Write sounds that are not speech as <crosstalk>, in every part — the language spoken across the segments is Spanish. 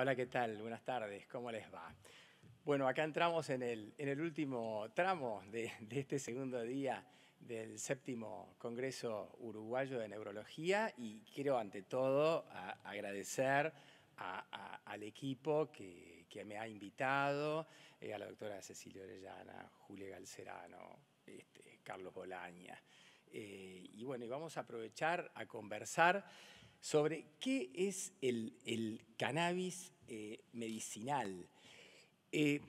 Hola, ¿qué tal? Buenas tardes, ¿cómo les va? Bueno, acá entramos en el, en el último tramo de, este segundo día del séptimo Congreso Uruguayo de Neurología y quiero ante todo agradecer al equipo que, me ha invitado, eh, a la doctora Cecilia Orellana, Julia Galcerano, este, Carlos Bolaña. Eh, y bueno, y vamos a aprovechar a conversar sobre qué es el, cannabis eh, medicinal. Eh,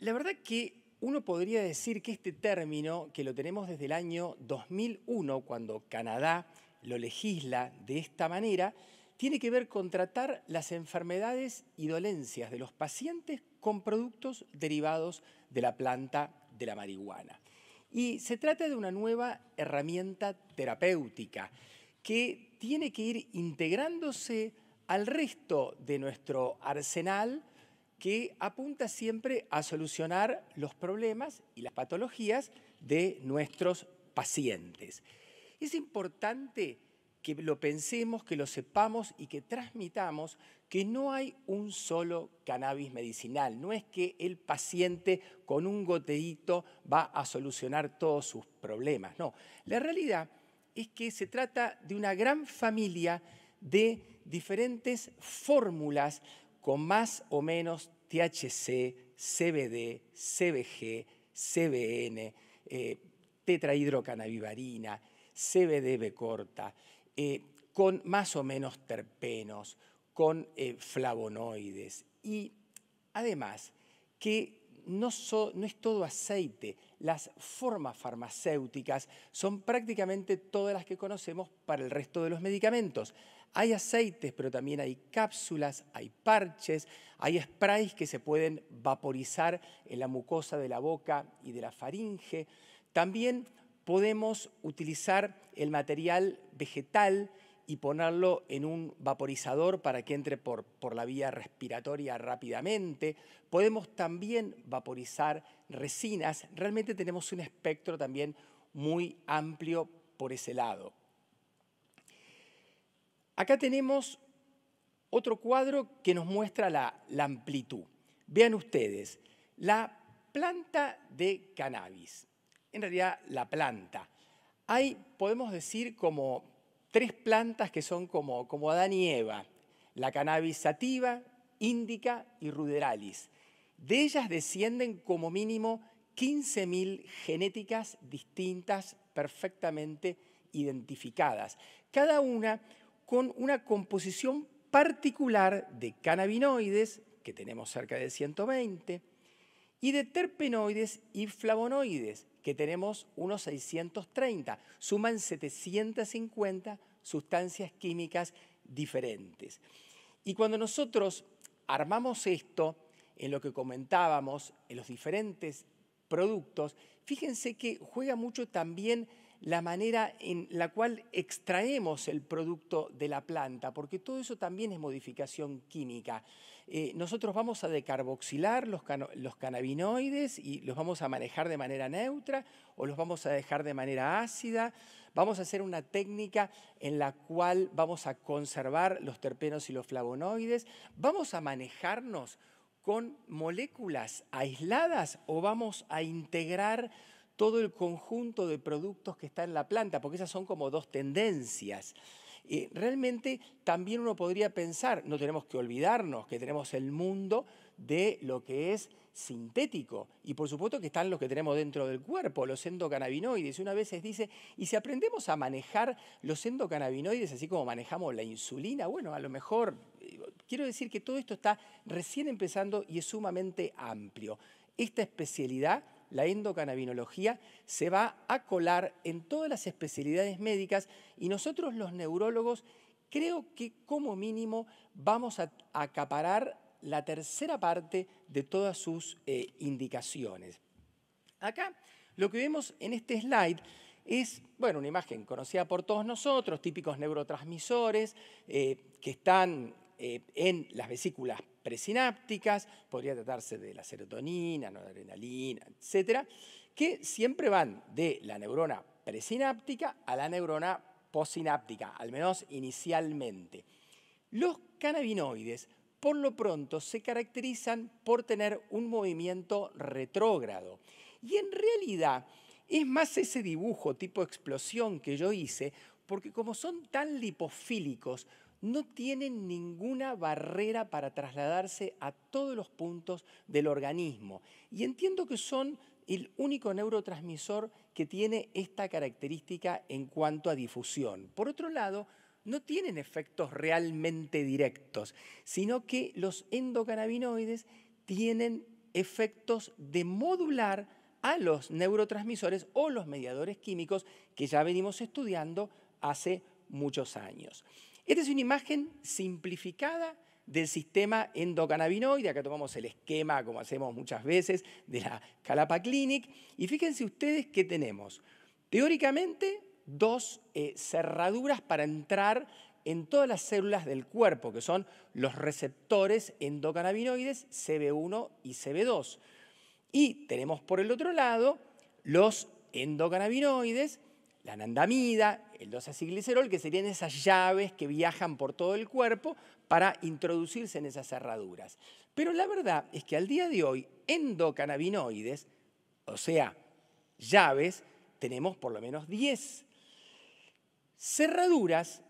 la verdad que uno podría decir que este término, que lo tenemos desde el año 2001, cuando Canadá lo legisla de esta manera, tiene que ver con tratar las enfermedades y dolencias de los pacientes con productos derivados de la planta de la marihuana. Y se trata de una nueva herramienta terapéutica que tiene que ir integrándose al resto de nuestro arsenal que apunta siempre a solucionar los problemas y las patologías de nuestros pacientes. Es importante que lo pensemos, que lo sepamos y que transmitamos que no hay un solo cannabis medicinal, no es que el paciente con un goteito va a solucionar todos sus problemas, no. La realidad es que se trata de una gran familia de diferentes fórmulas con más o menos THC, CBD, CBG, CBN, eh, CBDB corta, eh, con más o menos terpenos, con eh, flavonoides y además que no es todo aceite, las formas farmacéuticas son prácticamente todas las que conocemos para el resto de los medicamentos. Hay aceites, pero también hay cápsulas, hay parches, hay sprays que se pueden vaporizar en la mucosa de la boca y de la faringe. También podemos utilizar el material vegetal y ponerlo en un vaporizador para que entre por, por la vía respiratoria rápidamente. Podemos también vaporizar resinas. Realmente tenemos un espectro también muy amplio por ese lado. Acá tenemos otro cuadro que nos muestra la, amplitud. Vean ustedes, la planta de cannabis, en realidad la planta, ahí podemos decir, como tres plantas que son como, como Adán y Eva, la cannabis sativa, índica y ruderalis. De ellas descienden como mínimo 15.000 genéticas distintas perfectamente identificadas, cada una con una composición particular de cannabinoides, que tenemos cerca de 120, y de terpenoides y flavonoides, que tenemos unos 630. Suman 750 sustancias químicas diferentes. Y cuando nosotros armamos esto, en lo que comentábamos, en los diferentes productos, fíjense que juega mucho también la manera en la cual extraemos el producto de la planta, porque todo eso también es modificación química. Eh, nosotros vamos a decarboxilar los, canabinoides los, cannabinoides y los vamos a manejar de manera neutra o los vamos a dejar de manera ácida. Vamos a hacer una técnica en la cual vamos a conservar los terpenos y los flavonoides. Vamos a manejarnos con moléculas aisladas o vamos a integrar todo el conjunto de productos que está en la planta, porque esas son como dos tendencias realmente también uno podría pensar, no tenemos que olvidarnos que tenemos el mundo de lo que es sintético. Y por supuesto que están los que tenemos dentro del cuerpo, los endocannabinoides. Una vez dice, ¿y si aprendemos a manejar los endocannabinoides así como manejamos la insulina? Bueno, a lo mejor, eh, quiero decir que todo esto está recién empezando y es sumamente amplio. Esta especialidad la endocannabinología, se va a colar en todas las especialidades médicas y nosotros los neurólogos creo que como mínimo vamos a acaparar la tercera parte de todas sus eh, indicaciones. Acá lo que vemos en este slide es, bueno, una imagen conocida por todos nosotros, típicos neurotransmisores eh, que están eh, en las vesículas presinápticas, podría tratarse de la serotonina, noradrenalina, etcétera, que siempre van de la neurona presináptica a la neurona posináptica, al menos inicialmente. Los cannabinoides, por lo pronto, se caracterizan por tener un movimiento retrógrado. Y en realidad es más ese dibujo tipo explosión que yo hice, porque como son tan lipofílicos, no tienen ninguna barrera para trasladarse a todos los puntos del organismo. Y entiendo que son el único neurotransmisor que tiene esta característica en cuanto a difusión. Por otro lado, no tienen efectos realmente directos, sino que los endocannabinoides tienen efectos de modular a los neurotransmisores o los mediadores químicos que ya venimos estudiando hace muchos años. Esta es una imagen simplificada del sistema endocannabinoide. Acá tomamos el esquema, como hacemos muchas veces, de la Calapa Clinic. Y fíjense ustedes que tenemos, teóricamente, dos eh, cerraduras para entrar en todas las células del cuerpo, que son los receptores endocannabinoides CB1 y CB2. Y tenemos por el otro lado los endocannabinoides la nandamida, el dosaciglicerol, que serían esas llaves que viajan por todo el cuerpo para introducirse en esas cerraduras. Pero la verdad es que al día de hoy, endocannabinoides, o sea, llaves, tenemos por lo menos 10. Cerraduras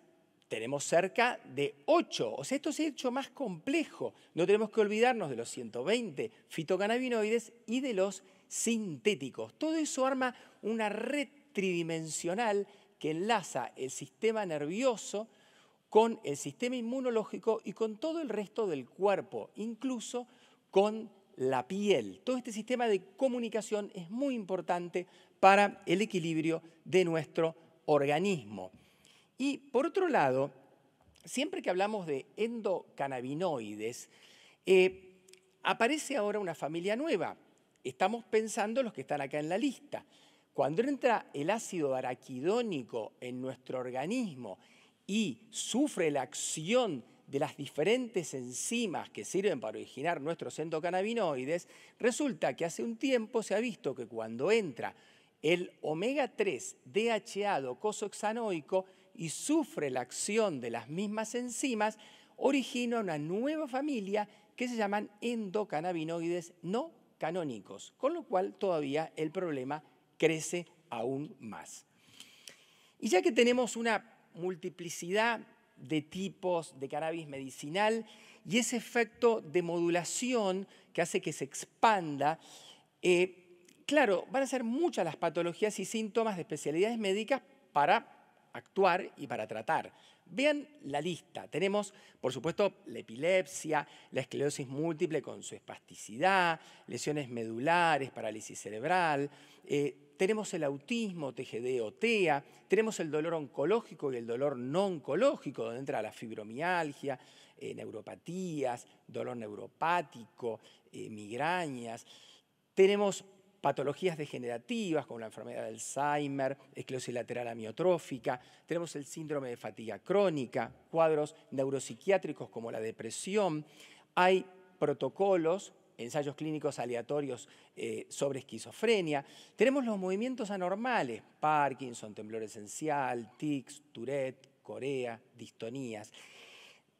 tenemos cerca de 8. O sea, esto se ha hecho más complejo. No tenemos que olvidarnos de los 120 fitocannabinoides y de los sintéticos. Todo eso arma una red tridimensional que enlaza el sistema nervioso con el sistema inmunológico y con todo el resto del cuerpo, incluso con la piel. Todo este sistema de comunicación es muy importante para el equilibrio de nuestro organismo. Y por otro lado, siempre que hablamos de endocannabinoides, eh, aparece ahora una familia nueva. Estamos pensando los que están acá en la lista. Cuando entra el ácido araquidónico en nuestro organismo y sufre la acción de las diferentes enzimas que sirven para originar nuestros endocannabinoides, resulta que hace un tiempo se ha visto que cuando entra el omega 3 DHA docosoxanoico y sufre la acción de las mismas enzimas, origina una nueva familia que se llaman endocannabinoides no canónicos, con lo cual todavía el problema crece aún más. Y ya que tenemos una multiplicidad de tipos de cannabis medicinal y ese efecto de modulación que hace que se expanda, eh, claro, van a ser muchas las patologías y síntomas de especialidades médicas para actuar y para tratar. Vean la lista. Tenemos, por supuesto, la epilepsia, la esclerosis múltiple con su espasticidad, lesiones medulares, parálisis cerebral. Eh, tenemos el autismo, TGD o TEA. Tenemos el dolor oncológico y el dolor no oncológico, donde entra la fibromialgia, eh, neuropatías, dolor neuropático, eh, migrañas. Tenemos patologías degenerativas como la enfermedad de Alzheimer, esclerosis lateral amiotrófica, tenemos el síndrome de fatiga crónica, cuadros neuropsiquiátricos como la depresión, hay protocolos ensayos clínicos aleatorios eh, sobre esquizofrenia. Tenemos los movimientos anormales, Parkinson, temblor esencial, tics, Tourette, corea, distonías.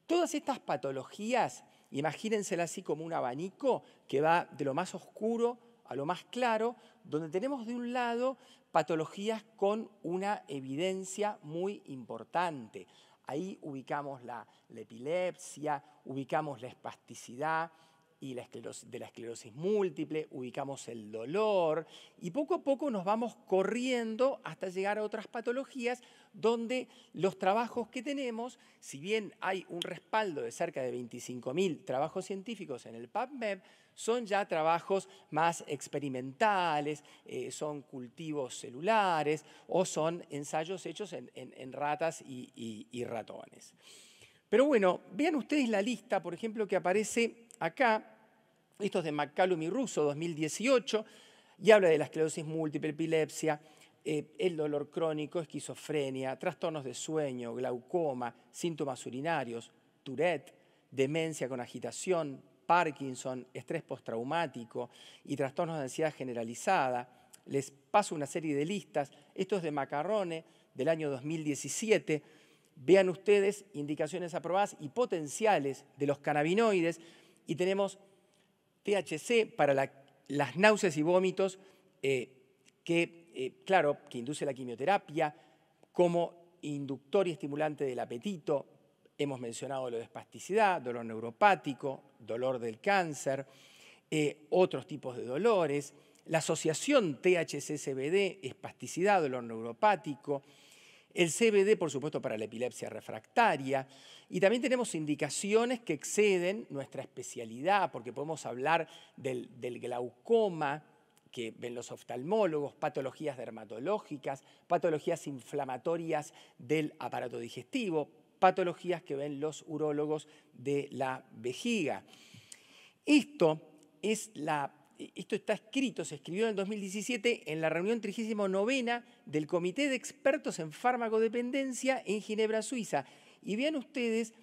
Todas estas patologías, imagínenselas así como un abanico que va de lo más oscuro a lo más claro, donde tenemos de un lado patologías con una evidencia muy importante. Ahí ubicamos la, epilepsia, ubicamos la espasticidad, y de la esclerosis múltiple, ubicamos el dolor y poco a poco nos vamos corriendo hasta llegar a otras patologías donde los trabajos que tenemos, si bien hay un respaldo de cerca de 25.000 trabajos científicos en el PubMed, son ya trabajos más experimentales, eh, son cultivos celulares o son ensayos hechos en, ratas y, ratones. Pero bueno, vean ustedes la lista, por ejemplo, que aparece acá, esto de McCallum y Russo, 2018, y habla de la esclerosis múltiple, epilepsia, eh, el dolor crónico, esquizofrenia, trastornos de sueño, glaucoma, síntomas urinarios, Tourette, demencia con agitación, Parkinson, estrés postraumático y trastornos de ansiedad generalizada. Les paso una serie de listas. Esto es de Macarrone del año 2017. Vean ustedes indicaciones aprobadas y potenciales de los cannabinoides. Y tenemos THC para las náuseas y vómitos, eh, que, eh, claro, que induce la quimioterapia, como inductor y estimulante del apetito, Hemos mencionado lo de espasticidad, dolor neuropático, dolor del cáncer, eh, otros tipos de dolores, la asociación THC-CBD, espasticidad, dolor neuropático, el CBD, por supuesto, para la epilepsia refractaria. Y también tenemos indicaciones que exceden nuestra especialidad, porque podemos hablar del glaucoma, que ven los oftalmólogos, patologías dermatológicas, patologías inflamatorias del aparato digestivo, patologías que ven los urólogos de la vejiga. Esto, es la, esto está escrito, se escribió en el 2017 en la reunión 39 del Comité de Expertos en Fármacodependencia en Ginebra, Suiza. Y vean ustedes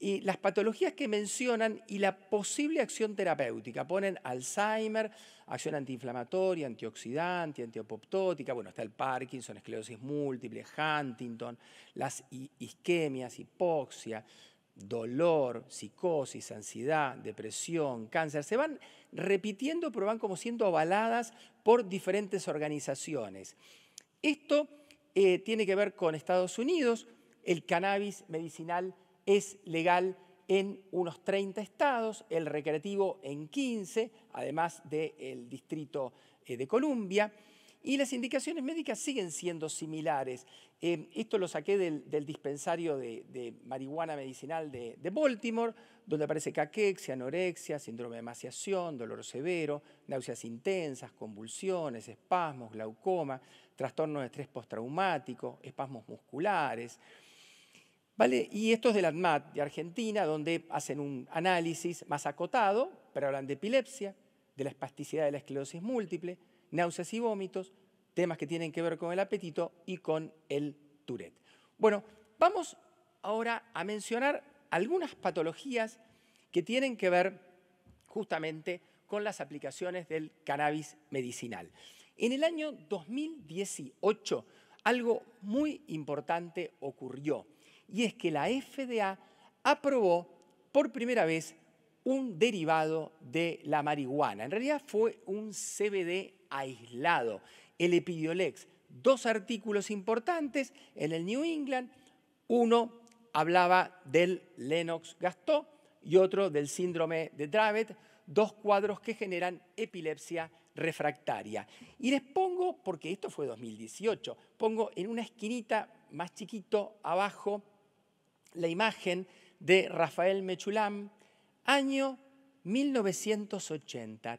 eh, las patologías que mencionan y la posible acción terapéutica. Ponen Alzheimer, acción antiinflamatoria, antioxidante, antiapoptótica, bueno, está el Parkinson, esclerosis múltiple, Huntington, las isquemias, hipoxia, dolor, psicosis, ansiedad, depresión, cáncer, se van repitiendo, pero van como siendo avaladas por diferentes organizaciones. Esto eh, tiene que ver con Estados Unidos, el cannabis medicinal es legal en unos 30 estados, el recreativo en 15, además del Distrito eh, de Columbia. Y las indicaciones médicas siguen siendo similares. Eh, esto lo saqué del, dispensario de, marihuana medicinal de, Baltimore, donde aparece caquexia, anorexia, síndrome de emaciación, dolor severo, náuseas intensas, convulsiones, espasmos, glaucoma, trastorno de estrés postraumático, espasmos musculares. Y esto es del ADMAT de Argentina, donde hacen un análisis más acotado, pero hablan de epilepsia, de la espasticidad de la esclerosis múltiple, náuseas y vómitos, temas que tienen que ver con el apetito y con el Tourette. Bueno, vamos ahora a mencionar algunas patologías que tienen que ver justamente con las aplicaciones del cannabis medicinal. En el año 2018, algo muy importante ocurrió y es que la FDA aprobó por primera vez un derivado de la marihuana. En realidad fue un CBD aislado, el Epidiolex. Dos artículos importantes en el New England. Uno hablaba del Lennox-Gastaut y otro del síndrome de Dravet, dos cuadros que generan epilepsia refractaria. Y les pongo, porque esto fue 2018, pongo en una esquinita más chiquito abajo la imagen de Rafael Mechulam, año 1980,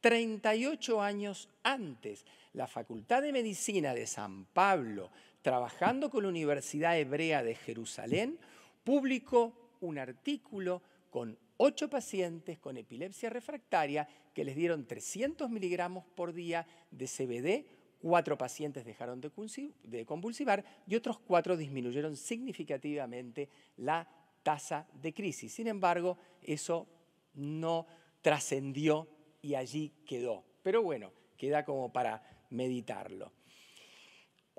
38 años antes, la Facultad de Medicina de San Pablo, trabajando con la Universidad Hebrea de Jerusalén, publicó un artículo con ocho pacientes con epilepsia refractaria que les dieron 300 miligramos por día de CBD cuatro pacientes dejaron de convulsivar y otros cuatro disminuyeron significativamente la tasa de crisis. Sin embargo, eso no trascendió y allí quedó. Pero bueno, queda como para meditarlo.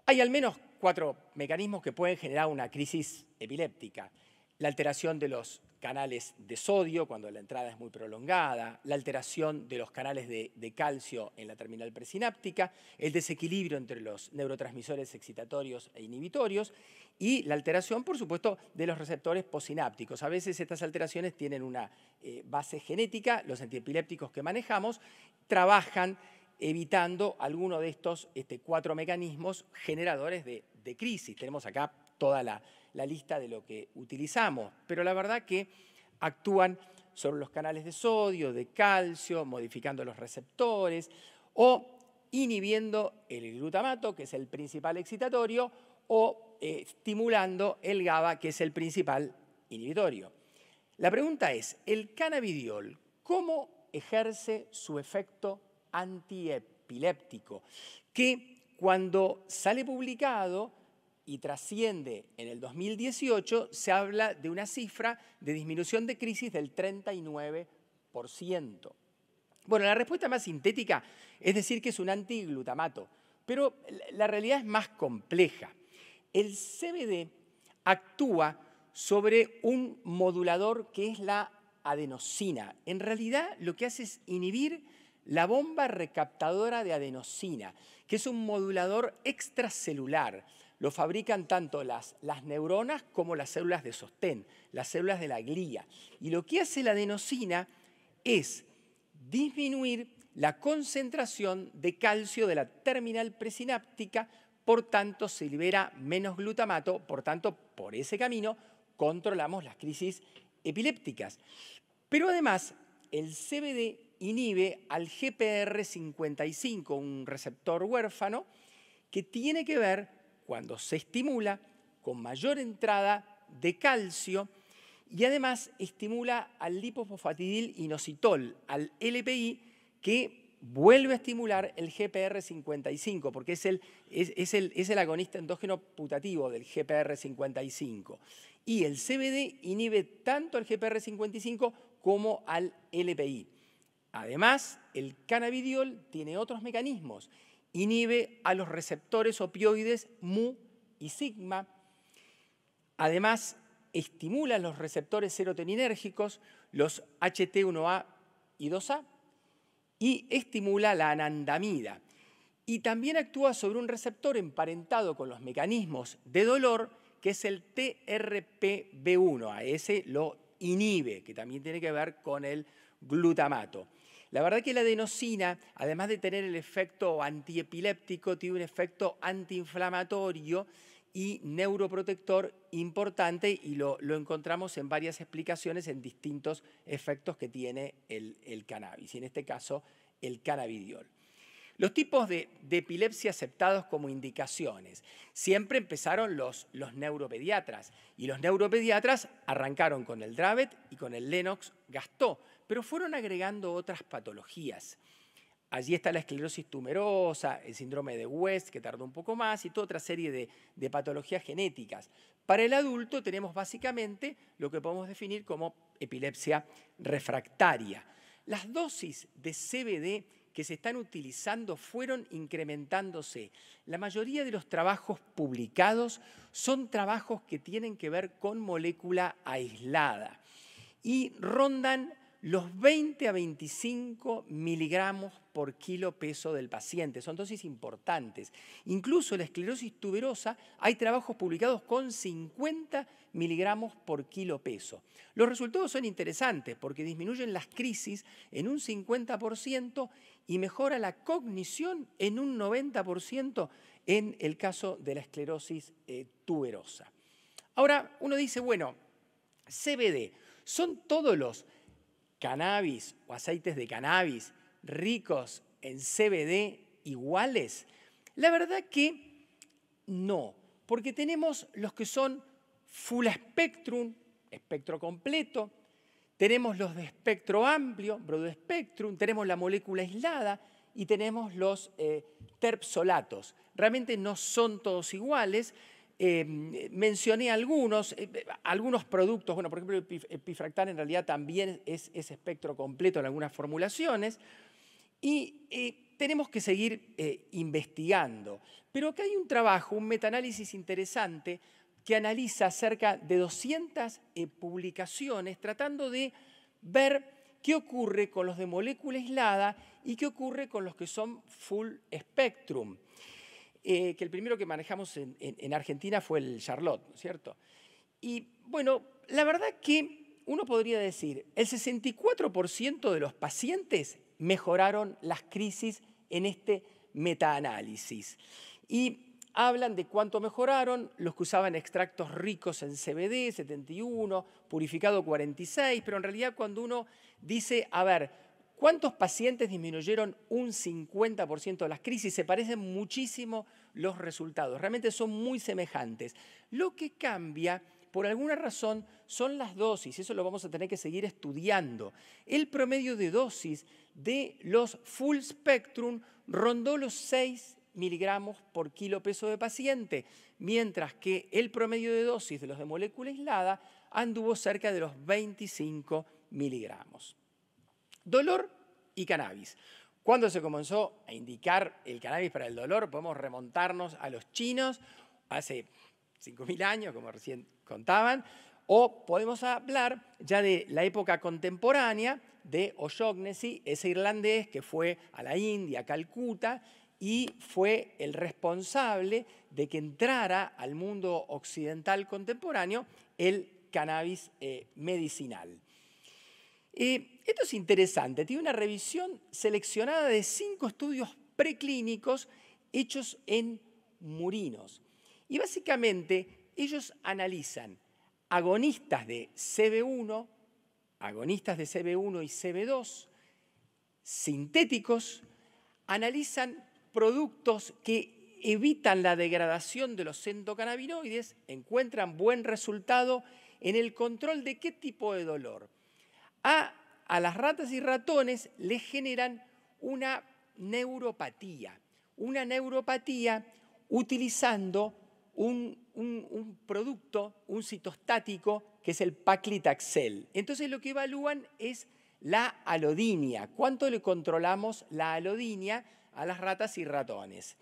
Hay al menos cuatro mecanismos que pueden generar una crisis epiléptica. La alteración de los canales de sodio cuando la entrada es muy prolongada, la alteración de los canales de, calcio en la terminal presináptica, el desequilibrio entre los neurotransmisores excitatorios e inhibitorios y la alteración, por supuesto, de los receptores posinápticos. A veces estas alteraciones tienen una eh, base genética, los antiepilépticos que manejamos trabajan evitando alguno de estos este, cuatro mecanismos generadores de crisis. Tenemos acá toda la la lista de lo que utilizamos, pero la verdad que actúan sobre los canales de sodio, de calcio, modificando los receptores o inhibiendo el glutamato, que es el principal excitatorio, o eh, estimulando el GABA, que es el principal inhibitorio. La pregunta es, ¿el cannabidiol cómo ejerce su efecto antiepiléptico? Que cuando sale publicado y trasciende en el 2018, se habla de una cifra de disminución de crisis del 39%. Bueno, la respuesta más sintética es decir que es un antiglutamato, pero la realidad es más compleja. El CBD actúa sobre un modulador que es la adenosina. En realidad lo que hace es inhibir la bomba recaptadora de adenosina, que es un modulador extracelular lo fabrican tanto las, neuronas como las células de sostén, las células de la glía. Y lo que hace la adenosina es disminuir la concentración de calcio de la terminal presináptica, por tanto se libera menos glutamato, por tanto por ese camino controlamos las crisis epilépticas. Pero además el CBD inhibe al GPR55, un receptor huérfano, que tiene que ver cuando se estimula con mayor entrada de calcio y además estimula al lipofosfatidil inositol, al LPI, que vuelve a estimular el GPR55, porque es el, el, es el, agonista endógeno putativo del GPR55. Y el CBD inhibe tanto al GPR55 como al LPI. Además, el cannabidiol tiene otros mecanismos inhibe a los receptores opioides mu y sigma. Además, estimula los receptores serotoninérgicos, los HT1A y 2A, y estimula la anandamida. Y también actúa sobre un receptor emparentado con los mecanismos de dolor, que es el TRPV1. A ese lo inhibe, que también tiene que ver con el glutamato. La verdad que la adenosina, además de tener el efecto antiepiléptico, tiene un efecto antiinflamatorio y neuroprotector importante y lo, encontramos en varias explicaciones en distintos efectos que tiene el, cannabis, y en este caso el cannabidiol. Los tipos de, epilepsia aceptados como indicaciones. Siempre empezaron los, los, neuropediatras y los neuropediatras arrancaron con el Dravet y con el Lennox-Gastó, pero fueron agregando otras patologías. Allí está la esclerosis tumerosa, el síndrome de West, que tardó un poco más, y toda otra serie de, de, patologías genéticas. Para el adulto tenemos básicamente lo que podemos definir como epilepsia refractaria. Las dosis de CBD que se están utilizando fueron incrementándose. La mayoría de los trabajos publicados son trabajos que tienen que ver con molécula aislada y rondan los 20 a 25 miligramos por kilo peso del paciente. Son dosis importantes. Incluso en la esclerosis tuberosa hay trabajos publicados con 50 miligramos por kilo peso. Los resultados son interesantes porque disminuyen las crisis en un 50% y mejora la cognición en un 90% en el caso de la esclerosis eh, tuberosa. Ahora, uno dice, bueno, CBD, son todos los cannabis o aceites de cannabis ricos en CBD iguales? La verdad que no, porque tenemos los que son full spectrum, espectro completo, tenemos los de espectro amplio, broad spectrum, tenemos la molécula aislada y tenemos los eh, terpsolatos. Realmente no son todos iguales, Em, eh, mencioné algunos, eh, eh, algunos productos, bueno, por ejemplo, el epifractal en realidad también es, espectro completo en algunas formulaciones, y tenemos que seguir investigando. Pero acá hay un trabajo, un metaanálisis interesante que analiza cerca de 200 publicaciones tratando de ver qué ocurre con los de molécula aislada y qué ocurre con los que son full spectrum. Eh, que el primero que manejamos en, en Argentina fue el Charlotte, ¿no es cierto? Y bueno, la verdad que uno podría decir, el 64% de los pacientes mejoraron las crisis en este metaanálisis. Y hablan de cuánto mejoraron los que usaban extractos ricos en CBD, 71, purificado 46, pero en realidad cuando uno dice, a ver, ¿Cuántos pacientes disminuyeron un 50% de las crisis? Se parecen muchísimo los resultados, realmente son muy semejantes. Lo que cambia, por alguna razón, son las dosis, eso lo vamos a tener que seguir estudiando. El promedio de dosis de los full spectrum rondó los 6 miligramos por kilo peso de paciente, mientras que el promedio de dosis de los de molécula aislada anduvo cerca de los 25 miligramos dolor y cannabis. Cuando se comenzó a indicar el cannabis para el dolor, podemos remontarnos a los chinos hace 5.000 años, como recién contaban, o podemos hablar ya de la época contemporánea de O'Shaughnessy, ese irlandés que fue a la India, a Calcuta, y fue el responsable de que entrara al mundo occidental contemporáneo el cannabis eh, medicinal. Eh, esto es interesante, tiene una revisión seleccionada de cinco estudios preclínicos hechos en murinos. Y básicamente ellos analizan agonistas de CB1, agonistas de CB1 y CB2, sintéticos, analizan productos que evitan la degradación de los endocannabinoides, encuentran buen resultado en el control de qué tipo de dolor, a, las ratas y ratones les generan una neuropatía. Una neuropatía utilizando un, un, producto, un citostático, que es el paclitaxel. Entonces lo que evalúan es la alodinia, cuánto le controlamos la alodinia a las ratas y ratones.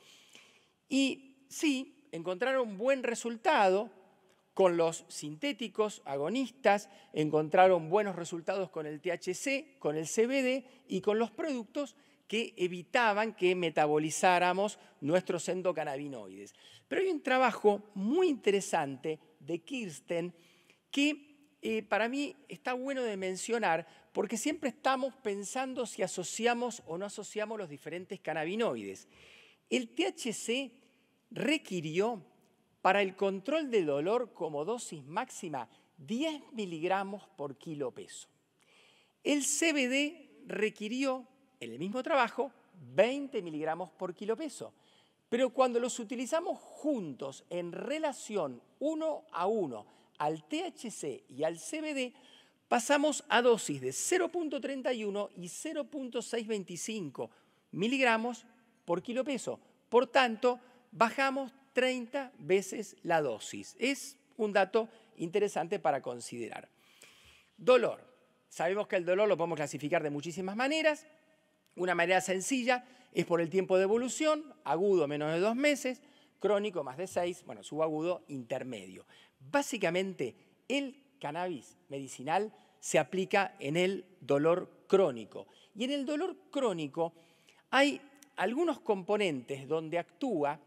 Y sí, encontraron un buen resultado, con los sintéticos agonistas encontraron buenos resultados con el THC, con el CBD y con los productos que evitaban que metabolizáramos nuestros endocannabinoides. Pero hay un trabajo muy interesante de Kirsten que eh, para mí está bueno de mencionar porque siempre estamos pensando si asociamos o no asociamos los diferentes cannabinoides. El THC requirió para el control de dolor como dosis máxima, 10 miligramos por kilopeso. El CBD requirió, en el mismo trabajo, 20 miligramos por kilopeso. Pero cuando los utilizamos juntos en relación uno a uno al THC y al CBD, pasamos a dosis de 0.31 y 0.625 miligramos por kilopeso. Por tanto, bajamos 30 veces la dosis. Es un dato interesante para considerar. Dolor. Sabemos que el dolor lo podemos clasificar de muchísimas maneras. Una manera sencilla es por el tiempo de evolución, agudo menos de dos meses, crónico más de seis, bueno, subagudo, intermedio. Básicamente, el cannabis medicinal se aplica en el dolor crónico. Y en el dolor crónico hay algunos componentes donde actúa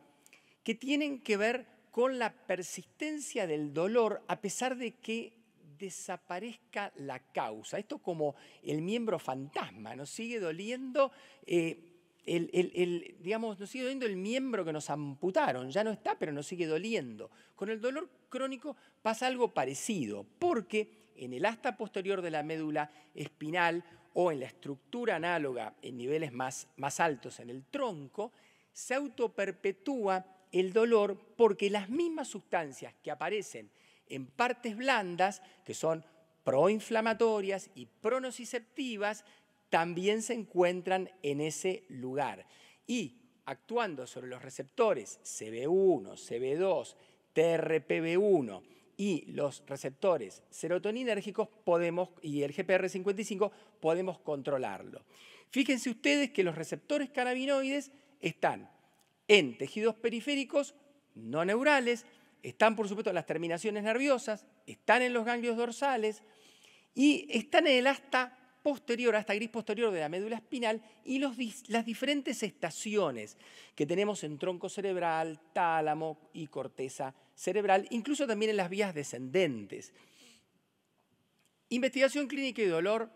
que tienen que ver con la persistencia del dolor a pesar de que desaparezca la causa. Esto como el miembro fantasma, nos sigue doliendo, eh, el, digamos, nos sigue doliendo el miembro que nos amputaron, ya no está, pero nos sigue doliendo. Con el dolor crónico pasa algo parecido, porque en el asta posterior de la médula espinal o en la estructura análoga en niveles más, más altos en el tronco, se autoperpetúa el dolor porque las mismas sustancias que aparecen en partes blandas, que son proinflamatorias y pronociceptivas, también se encuentran en ese lugar. Y actuando sobre los receptores CB1, CB2, TRPV1 y los receptores serotoninérgicos podemos, y el GPR55 podemos controlarlo. Fíjense ustedes que los receptores cannabinoides están en tejidos periféricos no neurales, están por supuesto las terminaciones nerviosas, están en los ganglios dorsales y están en el asta posterior, hasta gris posterior de la médula espinal y las diferentes estaciones que tenemos en tronco cerebral, tálamo y corteza cerebral, incluso también en las vías descendentes. Investigación clínica y dolor.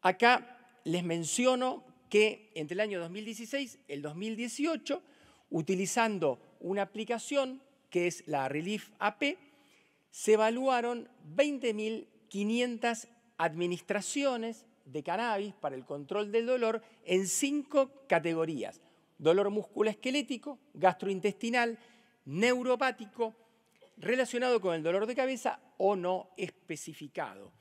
Acá les menciono que entre el año 2016 y el 2018, utilizando una aplicación que es la Relief AP, se evaluaron 20.500 administraciones de cannabis para el control del dolor en cinco categorías. Dolor musculoesquelético, gastrointestinal, neuropático, relacionado con el dolor de cabeza o no especificado.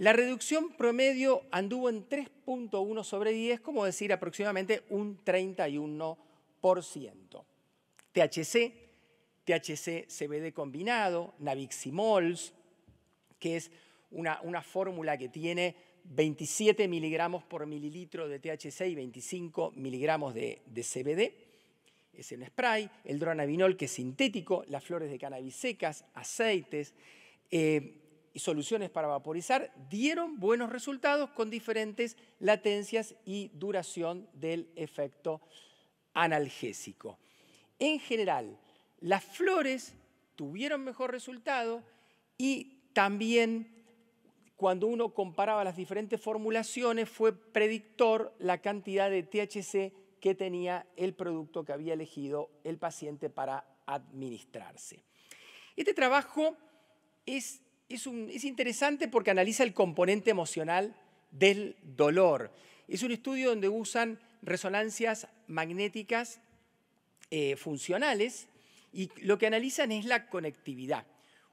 La reducción promedio anduvo en 3.1 sobre 10, como decir aproximadamente un 31%. THC, THC CBD combinado, Naviximols, que es una, fórmula que tiene 27 miligramos por mililitro de THC y 25 miligramos de, CBD es en spray, el dronabinol que es sintético, las flores de cannabis secas, aceites, eh, y soluciones para vaporizar dieron buenos resultados con diferentes latencias y duración del efecto analgésico. En general, las flores tuvieron mejor resultado y también cuando uno comparaba las diferentes formulaciones fue predictor la cantidad de THC que tenía el producto que había elegido el paciente para administrarse. Este trabajo es es, interesante porque analiza el componente emocional del dolor. Es un estudio donde usan resonancias magnéticas eh, funcionales y lo que analizan es la conectividad.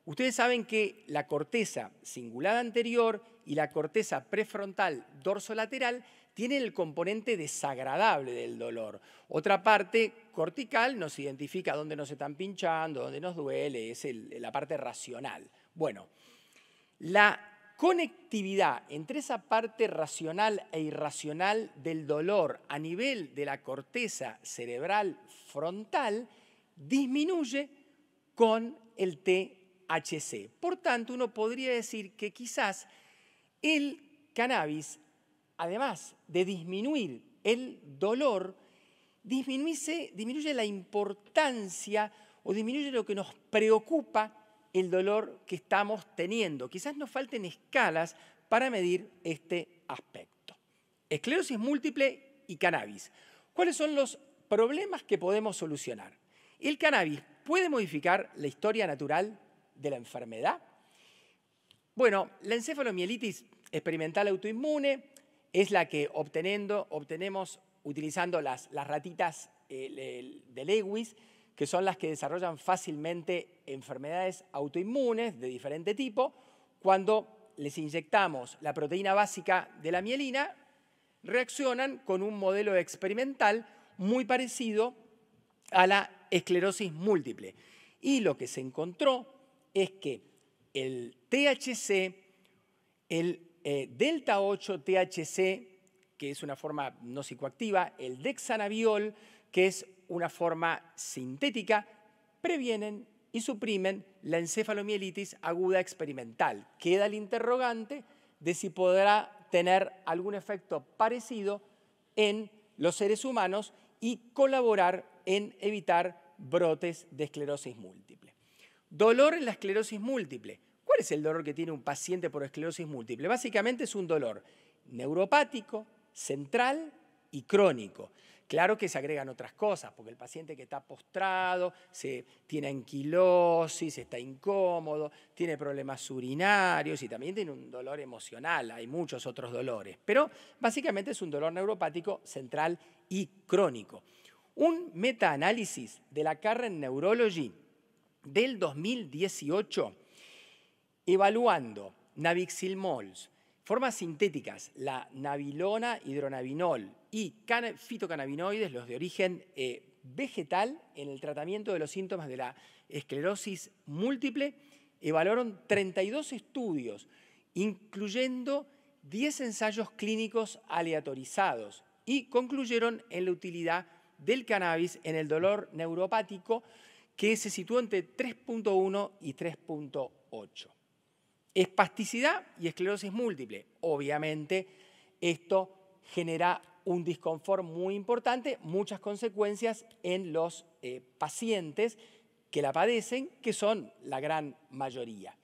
Ustedes saben que la corteza cingulada anterior y la corteza prefrontal dorsolateral tienen el componente desagradable del dolor. Otra parte cortical nos identifica dónde nos están pinchando, dónde nos duele, es la parte racional. Bueno, la conectividad entre esa parte racional e irracional del dolor a nivel de la corteza cerebral frontal disminuye con el THC. Por tanto, uno podría decir que quizás el cannabis, además de disminuir el dolor, disminuye, disminuye la importancia o disminuye lo que nos preocupa el dolor que estamos teniendo. Quizás nos falten escalas para medir este aspecto. Esclerosis múltiple y cannabis. ¿Cuáles son los problemas que podemos solucionar? ¿El cannabis puede modificar la historia natural de la enfermedad? Bueno, la encefalomielitis experimental autoinmune es la que obtenemos utilizando las, ratitas eh, de Lewis, que son las que desarrollan fácilmente enfermedades autoinmunes de diferente tipo, cuando les inyectamos la proteína básica de la mielina, reaccionan con un modelo experimental muy parecido a la esclerosis múltiple. Y lo que se encontró es que el THC, el eh, delta 8 THC, que es una forma no psicoactiva, el dexanabiol, que es una forma sintética, previenen y suprimen la encefalomielitis aguda experimental. Queda el interrogante de si podrá tener algún efecto parecido en los seres humanos y colaborar en evitar brotes de esclerosis múltiple. Dolor en la esclerosis múltiple. ¿Cuál es el dolor que tiene un paciente por esclerosis múltiple? Básicamente es un dolor neuropático, central y crónico. Claro que se agregan otras cosas, porque el paciente que está postrado se, tiene anquilosis, está incómodo, tiene problemas urinarios y también tiene un dolor emocional, hay muchos otros dolores, pero básicamente es un dolor neuropático central y crónico. Un metaanálisis de la Carren Neurology del 2018 evaluando Navixilmols Formas sintéticas, la nabilona, hidronabinol y fitocannabinoides, los de origen eh, vegetal, en el tratamiento de los síntomas de la esclerosis múltiple, evaluaron 32 estudios, incluyendo 10 ensayos clínicos aleatorizados y concluyeron en la utilidad del cannabis en el dolor neuropático que se situó entre 3.1 y 3.8 espasticidad y esclerosis múltiple. Obviamente, esto genera un disconfort muy importante, muchas consecuencias en los eh, pacientes que la padecen, que son la gran mayoría.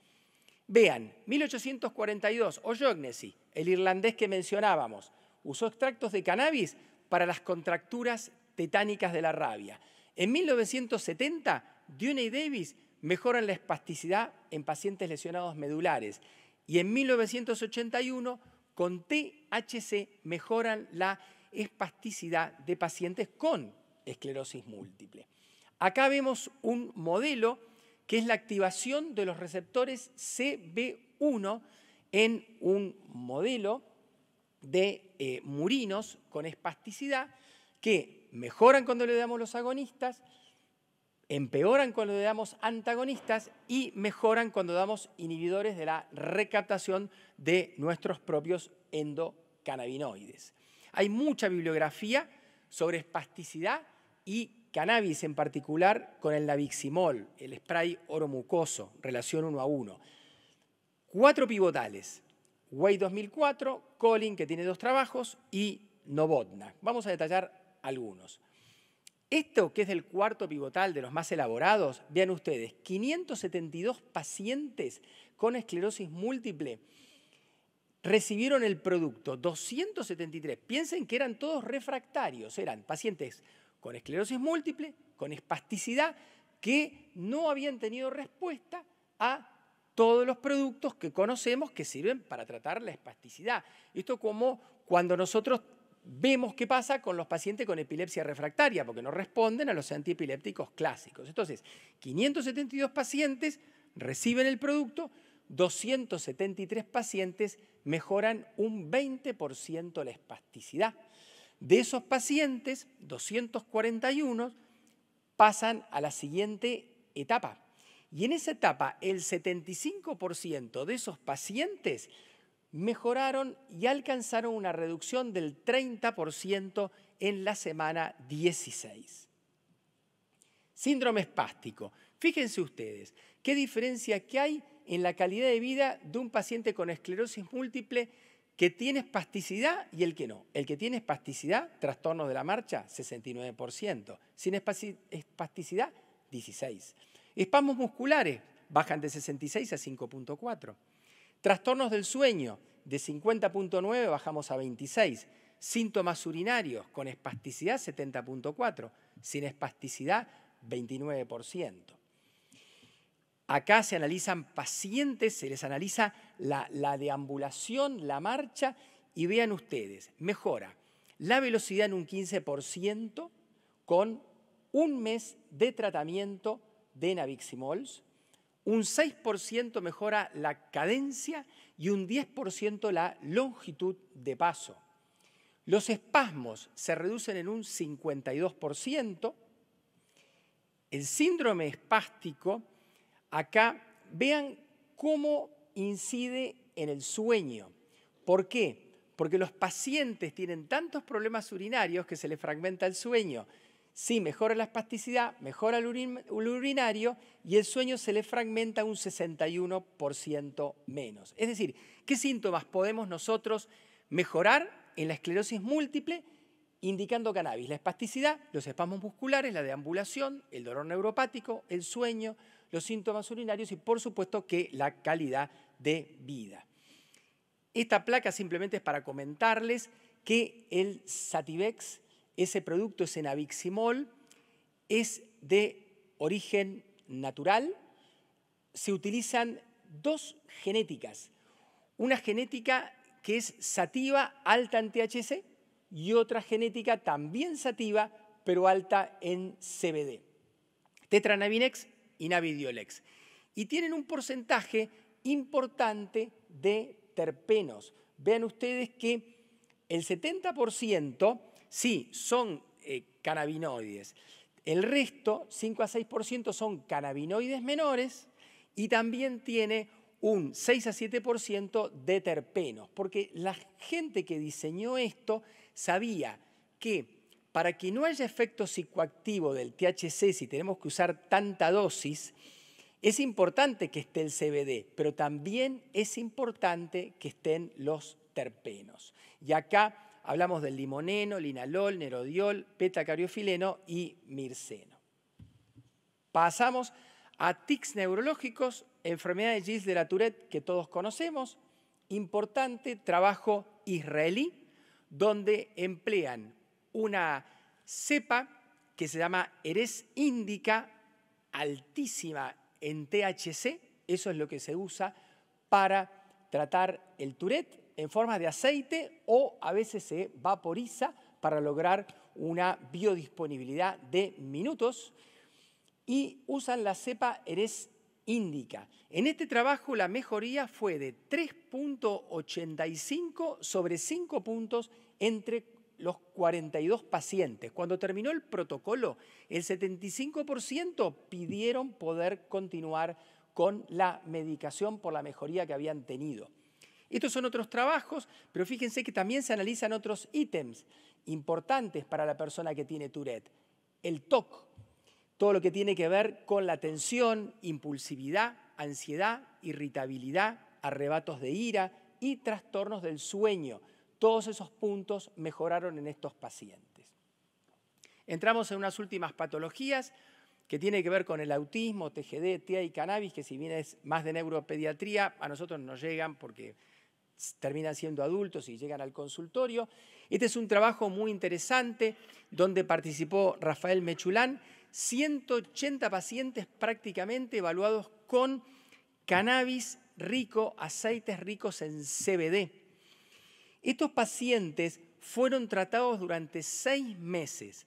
Vean, 1842, O'Shaughnessy, el irlandés que mencionábamos, usó extractos de cannabis para las contracturas tetánicas de la rabia. En 1970, y Davis mejoran la espasticidad en pacientes lesionados medulares. Y en 1981, con THC mejoran la espasticidad de pacientes con esclerosis múltiple. Acá vemos un modelo que es la activación de los receptores CB1 en un modelo de eh, murinos con espasticidad que mejoran cuando le damos los agonistas, empeoran cuando le damos antagonistas y mejoran cuando damos inhibidores de la recaptación de nuestros propios endocannabinoides. Hay mucha bibliografía sobre espasticidad y cannabis en particular con el nabiximol, el spray oromucoso, relación uno a uno. Cuatro pivotales, Way 2004, Colin que tiene dos trabajos y Novotna. Vamos a detallar algunos. Esto, que es del cuarto pivotal de los más elaborados, vean ustedes, 572 pacientes con esclerosis múltiple recibieron el producto, 273. Piensen que eran todos refractarios, eran pacientes con esclerosis múltiple, con espasticidad, que no habían tenido respuesta a todos los productos que conocemos que sirven para tratar la espasticidad. Esto como cuando nosotros Vemos qué pasa con los pacientes con epilepsia refractaria, porque no responden a los antiepilépticos clásicos. Entonces, 572 pacientes reciben el producto, 273 pacientes mejoran un 20% la espasticidad. De esos pacientes, 241 pasan a la siguiente etapa. Y en esa etapa, el 75% de esos pacientes mejoraron y alcanzaron una reducción del 30% en la semana 16. Síndrome espástico. Fíjense ustedes, qué diferencia que hay en la calidad de vida de un paciente con esclerosis múltiple que tiene espasticidad y el que no. El que tiene espasticidad, trastorno de la marcha, 69%. Sin espasticidad, 16. Espasmos musculares, bajan de 66 a 5.4 Trastornos del sueño, de 50.9 bajamos a 26. Síntomas urinarios, con espasticidad 70.4, sin espasticidad 29%. Acá se analizan pacientes, se les analiza la, deambulación, la marcha, y vean ustedes, mejora la velocidad en un 15% con un mes de tratamiento de Naviximols, un 6% mejora la cadencia y un 10% la longitud de paso. Los espasmos se reducen en un 52%. El síndrome espástico, acá vean cómo incide en el sueño. ¿Por qué? Porque los pacientes tienen tantos problemas urinarios que se les fragmenta el sueño. Sí, mejora la espasticidad, mejora el, urinario y el sueño se le fragmenta un 61% menos. Es decir, ¿qué síntomas podemos nosotros mejorar en la esclerosis múltiple? indicando cannabis, la espasticidad, los espasmos musculares, la deambulación, el dolor neuropático, el sueño, los síntomas urinarios y por supuesto que la calidad de vida. Esta placa simplemente es para comentarles que el Sativex ese producto, Senaviximol, es de origen natural. Se utilizan dos genéticas. Una genética que es sativa alta en THC y otra genética también sativa pero alta en CBD. Tetranavinex y Navidiolex. Y tienen un porcentaje importante de terpenos. Vean ustedes que el 70% Sí, son eh, canabinoides. El resto, 5 a 6%, son cannabinoides menores y también tiene un 6 a 7% de terpenos, porque la gente que diseñó esto sabía que para que no haya efecto psicoactivo del THC si tenemos que usar tanta dosis, es importante que esté el CBD, pero también es importante que estén los terpenos. Y acá Hablamos del limoneno, linalol, nerodiol, petacariofileno y mirceno. Pasamos a tics neurológicos, enfermedad de Gilles de la Tourette que todos conocemos, importante trabajo israelí donde emplean una cepa que se llama Eres Indica altísima en THC, eso es lo que se usa para tratar el Tourette en forma de aceite o a veces se vaporiza para lograr una biodisponibilidad de minutos y usan la cepa Eres Indica. En este trabajo la mejoría fue de 3.85 sobre 5 puntos entre los 42 pacientes. Cuando terminó el protocolo, el 75% pidieron poder continuar con la medicación por la mejoría que habían tenido. Estos son otros trabajos, pero fíjense que también se analizan otros ítems importantes para la persona que tiene Tourette. El TOC, todo lo que tiene que ver con la tensión, impulsividad, ansiedad, irritabilidad, arrebatos de ira y trastornos del sueño. Todos esos puntos mejoraron en estos pacientes. Entramos en unas últimas patologías que tiene que ver con el autismo, TGD, TIA y cannabis, que si bien es más de neuropediatría, a nosotros nos llegan porque terminan siendo adultos y llegan al consultorio. Este es un trabajo muy interesante donde participó Rafael Mechulán, 180 pacientes prácticamente evaluados con cannabis rico, aceites ricos en CBD. Estos pacientes fueron tratados durante seis meses.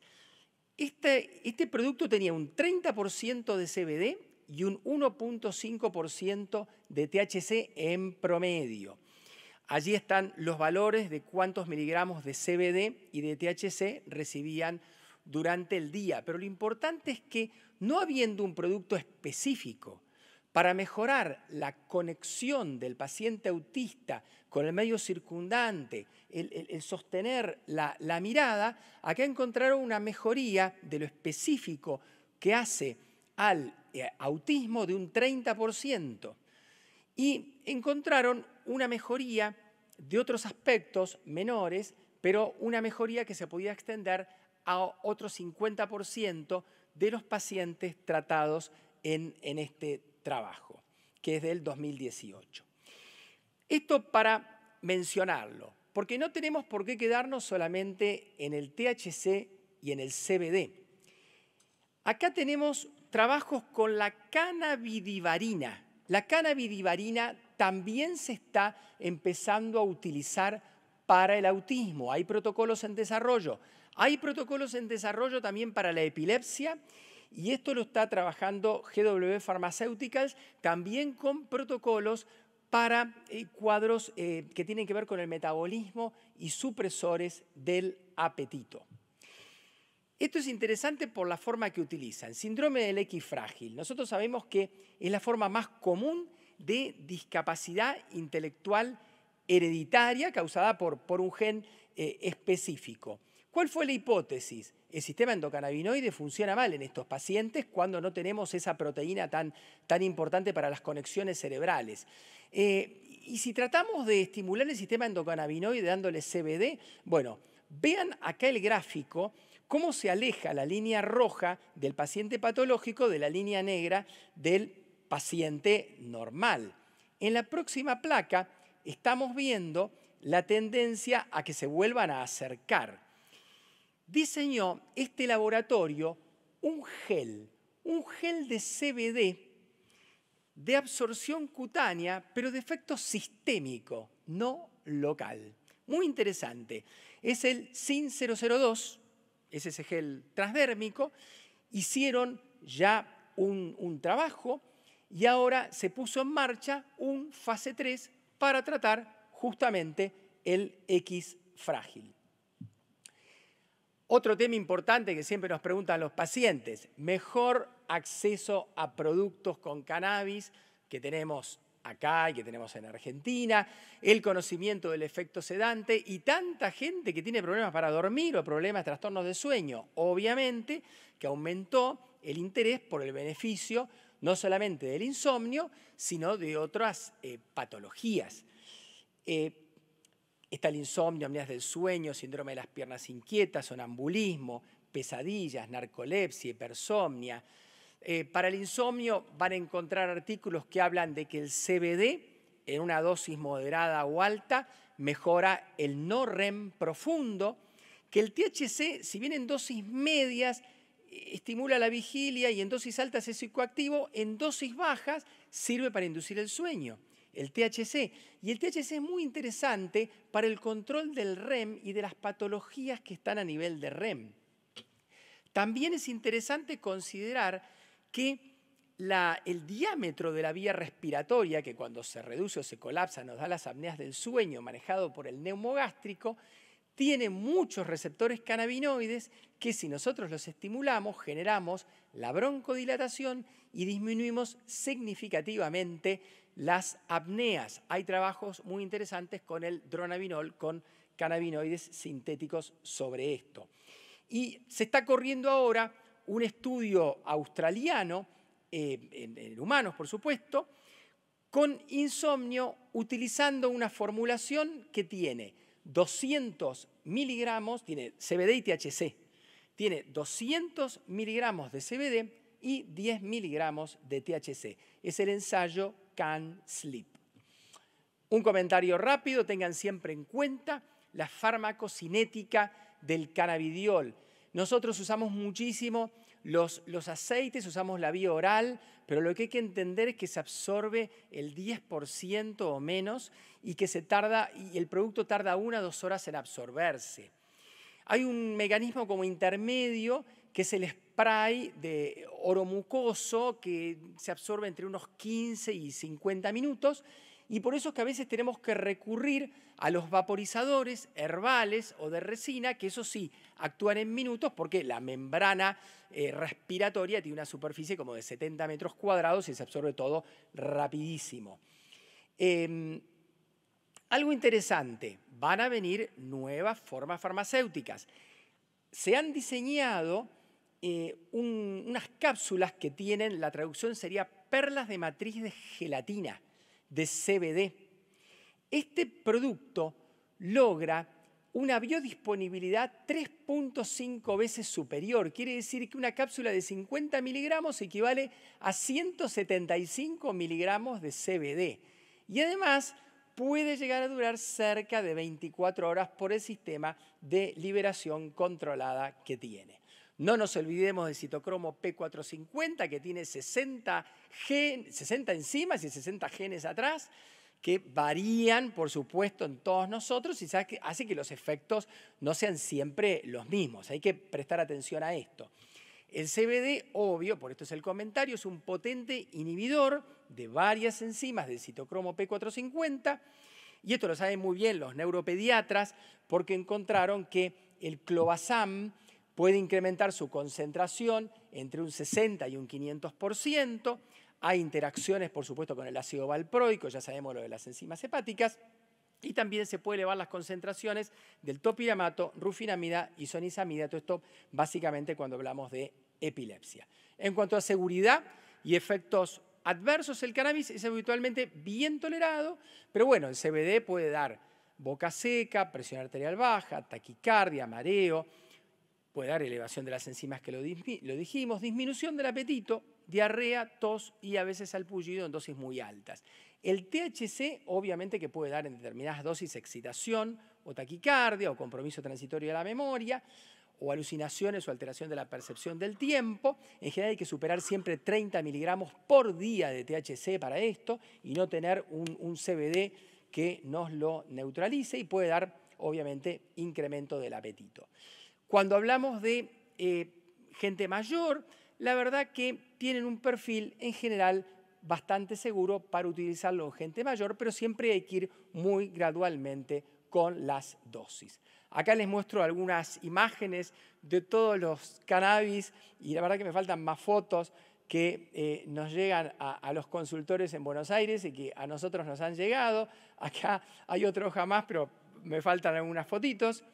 Este, este producto tenía un 30% de CBD y un 1.5% de THC en promedio. Allí están los valores de cuántos miligramos de CBD y de THC recibían durante el día. Pero lo importante es que no habiendo un producto específico para mejorar la conexión del paciente autista con el medio circundante, el, sostener la, mirada, acá encontraron una mejoría de lo específico que hace al eh, autismo de un 30% y encontraron una mejoría de otros aspectos menores, pero una mejoría que se podía extender a otro 50% de los pacientes tratados en, este trabajo, que es del 2018. Esto para mencionarlo, porque no tenemos por qué quedarnos solamente en el THC y en el CBD. Acá tenemos trabajos con la cannabidivarina, la cannabidivarina también se está empezando a utilizar para el autismo. Hay protocolos en desarrollo. Hay protocolos en desarrollo también para la epilepsia y esto lo está trabajando GW Pharmaceuticals también con protocolos para eh, cuadros eh, que tienen que ver con el metabolismo y supresores del apetito. Esto es interesante por la forma que utilizan. Síndrome del X frágil. Nosotros sabemos que es la forma más común de discapacidad intelectual hereditaria causada por, un gen eh, específico. ¿Cuál fue la hipótesis? El sistema endocannabinoide funciona mal en estos pacientes cuando no tenemos esa proteína tan, importante para las conexiones cerebrales. Eh, y si tratamos de estimular el sistema endocannabinoide dándole CBD, bueno, vean acá el gráfico cómo se aleja la línea roja del paciente patológico de la línea negra del paciente normal. En la próxima placa estamos viendo la tendencia a que se vuelvan a acercar. Diseñó este laboratorio un gel, un gel de CBD de absorción cutánea, pero de efecto sistémico, no local. Muy interesante. Es el SIN 002 es ese gel transdérmico, hicieron ya un, un trabajo y ahora se puso en marcha un fase 3 para tratar justamente el X frágil. Otro tema importante que siempre nos preguntan los pacientes, mejor acceso a productos con cannabis, que tenemos acá y que tenemos en Argentina, el conocimiento del efecto sedante y tanta gente que tiene problemas para dormir o problemas, trastornos de sueño. Obviamente que aumentó el interés por el beneficio no solamente del insomnio, sino de otras eh, patologías. Eh, está el insomnio, amnias del sueño, síndrome de las piernas inquietas, sonambulismo, pesadillas, narcolepsia, hipersomnia, eh, para el insomnio van a encontrar artículos que hablan de que el CBD en una dosis moderada o alta mejora el no REM profundo, que el THC, si bien en dosis medias, eh, estimula la vigilia y en dosis altas es psicoactivo, en dosis bajas sirve para inducir el sueño, el THC. Y el THC es muy interesante para el control del REM y de las patologías que están a nivel de REM. También es interesante considerar que el diámetro de la vía respiratoria, que cuando se reduce o se colapsa nos da las apneas del sueño manejado por el neumogástrico, tiene muchos receptores cannabinoides que si nosotros los estimulamos generamos la broncodilatación y disminuimos significativamente las apneas. Hay trabajos muy interesantes con el dronabinol, con cannabinoides sintéticos sobre esto. Y se está corriendo ahora un estudio australiano, eh, en, en, humanos por supuesto, con insomnio utilizando una formulación que tiene 200 miligramos, tiene CBD y THC, tiene 200 miligramos de CBD y 10 miligramos de THC. Es el ensayo Can Sleep. Un comentario rápido, tengan siempre en cuenta la farmacocinética del cannabidiol nosotros usamos muchísimo los, aceites, usamos la vía oral, pero lo que hay que entender es que se absorbe el 10% o menos y que se tarda, y el producto tarda una o dos horas en absorberse. Hay un mecanismo como intermedio que es el spray de oro mucoso que se absorbe entre unos 15 y 50 minutos y por eso es que a veces tenemos que recurrir a los vaporizadores herbales o de resina, que eso sí, actúan en minutos porque la membrana eh, respiratoria tiene una superficie como de 70 metros cuadrados y se absorbe todo rapidísimo. Em, algo interesante, van a venir nuevas formas farmacéuticas. Se han diseñado eh, unas cápsulas que tienen, la traducción sería perlas de matriz de gelatina de CBD. Este producto logra una biodisponibilidad 3.5 veces superior. Quiere decir que una cápsula de 50 miligramos equivale a 175 miligramos de CBD. Y además puede llegar a durar cerca de 24 horas por el sistema de liberación controlada que tiene. No nos olvidemos del citocromo P450 que tiene 60, 60 enzimas y 60 genes atrás que varían, por supuesto, en todos nosotros y hace que los efectos no sean siempre los mismos. Hay que prestar atención a esto. El CBD, obvio, por esto es el comentario, es un potente inhibidor de varias enzimas del citocromo P450 y esto lo saben muy bien los neuropediatras porque encontraron que el clobazam, puede incrementar su concentración entre un 60 y un 500%. Hay interacciones, por supuesto, con el ácido valproico, ya sabemos lo de las enzimas hepáticas. Y también se puede elevar las concentraciones del topiramato, rufinamida y sonisamida. Todo esto básicamente cuando hablamos de epilepsia. En cuanto a seguridad y efectos adversos, el cannabis es habitualmente bien tolerado, pero bueno, el CBD puede dar boca seca, presión arterial baja, taquicardia, mareo, Puede dar elevación de las enzimas que lo, dijimos, disminución del apetito, diarrea, tos y a veces pullido en dosis muy altas. El THC obviamente que puede dar en determinadas dosis excitación o taquicardia o compromiso transitorio de la memoria o alucinaciones o alteración de la percepción del tiempo. En general hay que superar siempre 30 miligramos por día de THC para esto y no tener un CBD que nos lo neutralice y puede dar obviamente incremento del apetito. Cuando hablamos de eh, gente mayor, la verdad que tienen un perfil en general bastante seguro para utilizarlo en gente mayor, pero siempre hay que ir muy gradualmente con las dosis. Acá les muestro algunas imágenes de todos los cannabis y la verdad que me faltan más fotos que eh, nos llegan a, los consultores en Buenos Aires y que a nosotros nos han llegado. Acá hay otro jamás, pero me faltan algunas fotitos.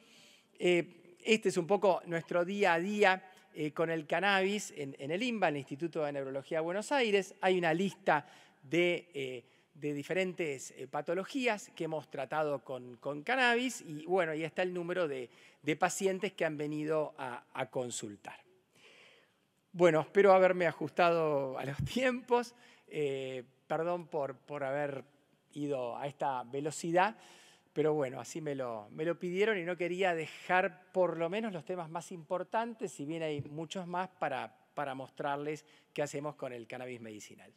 Eh, este es un poco nuestro día a día eh, con el cannabis en, el INBA, el Instituto de Neurología de Buenos Aires. Hay una lista de, eh, diferentes eh, patologías que hemos tratado con, cannabis y bueno, ahí está el número de, pacientes que han venido a, consultar. Bueno, espero haberme ajustado a los <laughs> tiempos. perdón por haber ido a esta velocidad. Pero bueno, así me lo, pidieron y no quería dejar por lo menos los temas más importantes, si bien hay muchos más, para, para mostrarles qué hacemos con el cannabis medicinal.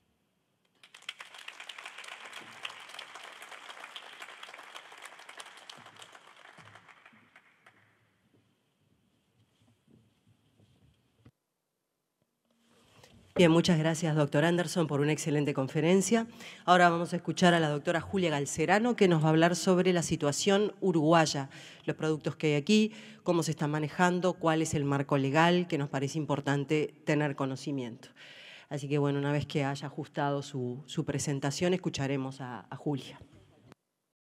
Bien, muchas gracias, doctor Anderson, por una excelente conferencia. Ahora vamos a escuchar a la doctora Julia Galcerano, que nos va a hablar sobre la situación uruguaya, los productos que hay aquí, cómo se está manejando, cuál es el marco legal, que nos parece importante tener conocimiento. Así que, bueno, una vez que haya ajustado su, presentación, escucharemos a, a Julia.